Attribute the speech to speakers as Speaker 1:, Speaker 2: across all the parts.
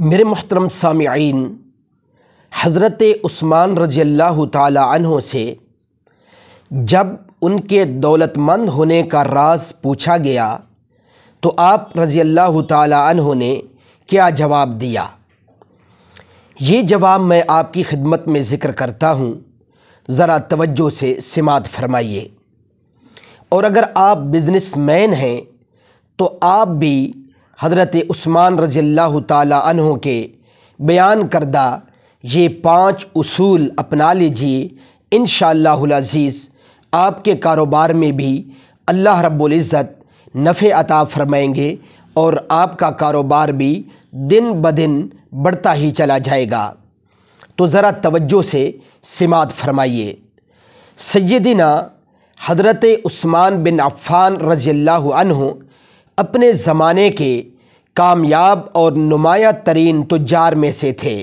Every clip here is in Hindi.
Speaker 1: मेरे मोहतरम सामीन हज़रत उस्मान रजी अल्लाह तहों से जब उनके दौलतमंद होने का राज पूछा गया तो आप रजी अल्लाह तहों ने क्या जवाब दिया ये जवाब मैं आपकी खिदमत में ज़िक्र करता हूँ ज़रा तवज्जो से समात फरमाइए और अगर आप बिज़नेस मैन हैं तो आप भी हज़रत उस्मान रज़ील्ला तहों के बयान करदा ये पाँच उसूल अपना लीजिए इन शज़ीज़ आपके कारोबार में भी अल्लाह रब्ज़त नफ़े अता फरमाएंगे और आपका कारोबार भी दिन ब दिन बढ़ता ही चला जाएगा तो ज़रा तवज्जो से सिमात फरमाइए सैदिना हज़रत उस्मान बिन अफ़ान रज़ी अल्लाह अपने ज़माने के कामयाब और नुमाया तरीन तुजार में से थे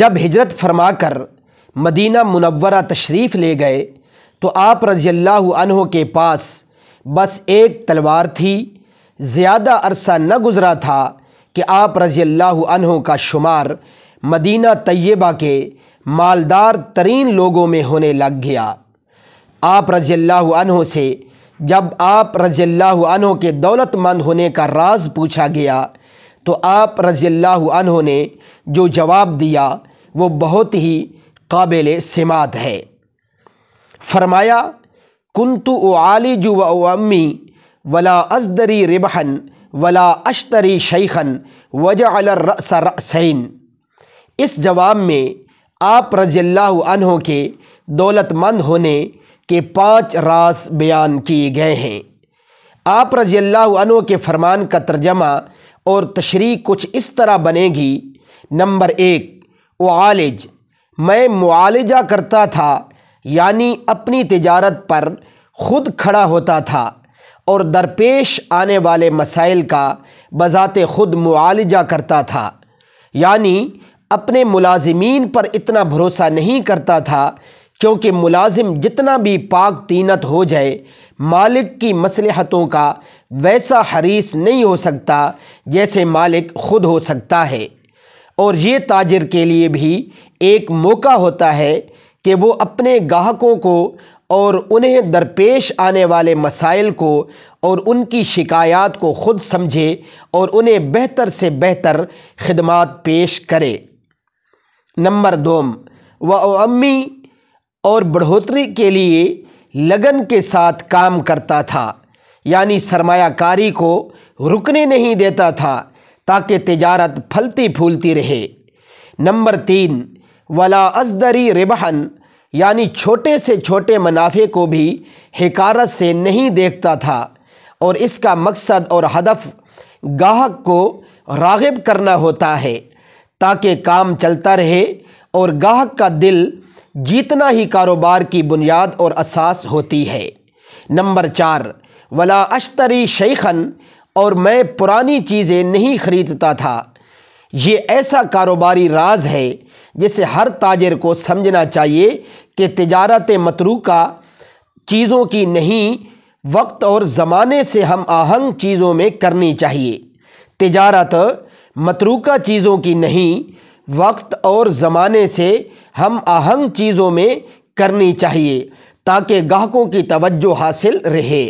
Speaker 1: जब हिजरत फरमा कर मदीना मुनवरा तशरीफ़ ले गए तो आप रज़ी अल्लाह के पास बस एक तलवार थी ज़्यादा अरसा न गुज़रा था कि आप रज़ी अल्लाह का शुमार मदीना तय्यबा के मालदार तरीन लोगों में होने लग गया आप रज़ी अल्लाह से जब आप रजील्ला अनहों के दौलतमंद होने का राज पूछा गया तो आप रजील्ला ने जो जवाब दिया वो बहुत ही काबिल समात है फरमाया कुंतु आलिज व अम्मी वला अजदरी रिबहन वला अशतरी शैखन वजअलरसैन इस जवाब में आप रजील्ला के दौलतमंद होने के पाँच रास बयान किए गए हैं आप रजी के फरमान का तर्जमा और तशरी कुछ इस तरह बनेगी नंबर एक वालिज मैं मुआलजा करता था यानी अपनी तजारत पर खुद खड़ा होता था और दरपेश आने वाले मसाइल का बज़ात खुद मुआलजा करता था यानी अपने मुलाजमीन पर इतना भरोसा नहीं करता था क्योंकि मुलाजिम जितना भी पाक तीनत हो जाए मालिक की मसलहतों का वैसा हरीस नहीं हो सकता जैसे मालिक खुद हो सकता है और ये ताजर के लिए भी एक मौका होता है कि वो अपने गाहकों को और उन्हें दरपेश आने वाले मसाइल को और उनकी शिकायत को ख़ुद समझे और उन्हें बेहतर से बेहतर खदमात पेश करे नंबर दोम व अम्मी और बढ़ोतरी के लिए लगन के साथ काम करता था यानी सरमायाकारी को रुकने नहीं देता था ताकि तिजारत फलती फूलती रहे नंबर तीन वला अजदरी रिबहन यानी छोटे से छोटे मुनाफे को भी हकारत से नहीं देखता था और इसका मकसद और हदफ गाहक को रागब करना होता है ताकि काम चलता रहे और गाहक का दिल जीतना ही कारोबार की बुनियाद और असास होती है नंबर चार वला अश्तरी शेखन और मैं पुरानी चीज़ें नहीं ख़रीदता था ये ऐसा कारोबारी राज है जिसे हर ताजर को समझना चाहिए कि तजारत मतरूका चीज़ों की नहीं वक्त और ज़माने से हम आहंग चीज़ों में करनी चाहिए तजारत मतरूका चीज़ों की नहीं वक्त और ज़माने से हम आहंग चीज़ों में करनी चाहिए ताकि गाहकों की तवज्जो हासिल रहे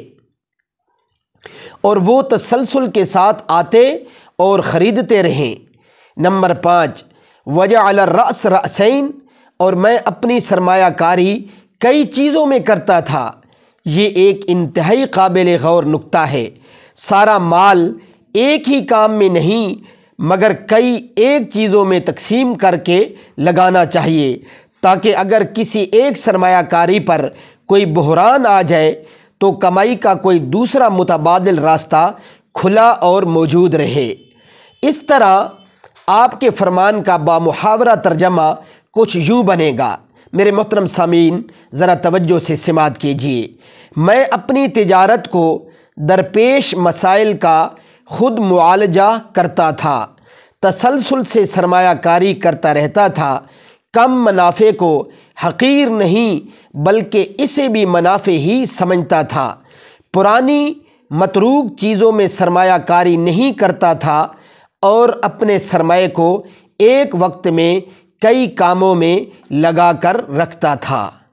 Speaker 1: और वो तसलसल के साथ आते और ख़रीदते रहें नंबर पाँच वजह अलरस रसैन और मैं अपनी सरमाकारी कई चीज़ों में करता था ये एक इंतहाई काबिल गौर नुकता है सारा माल एक ही काम में नहीं मगर कई एक चीज़ों में तकसीम करके लगाना चाहिए ताकि अगर किसी एक सरमाकारी पर कोई बहरान आ जाए तो कमाई का कोई दूसरा मुतबादल रास्ता खुला और मौजूद रहे इस तरह आपके फरमान का बामुहावरा तर्जमा कुछ यूँ बनेगा मेरे मोहतरम सामीन ज़रा तवज्जो से समात कीजिए मैं अपनी तजारत को दरपेश मसाइल का खुद मुआलजा करता था तसलसल से सरमाकारी करता रहता था कम मुनाफे को हकीर नहीं बल्कि इसे भी मुनाफे ही समझता था पुरानी मतरूक चीज़ों में सरमाकारी नहीं करता था और अपने सरमाए को एक वक्त में कई कामों में लगा कर रखता था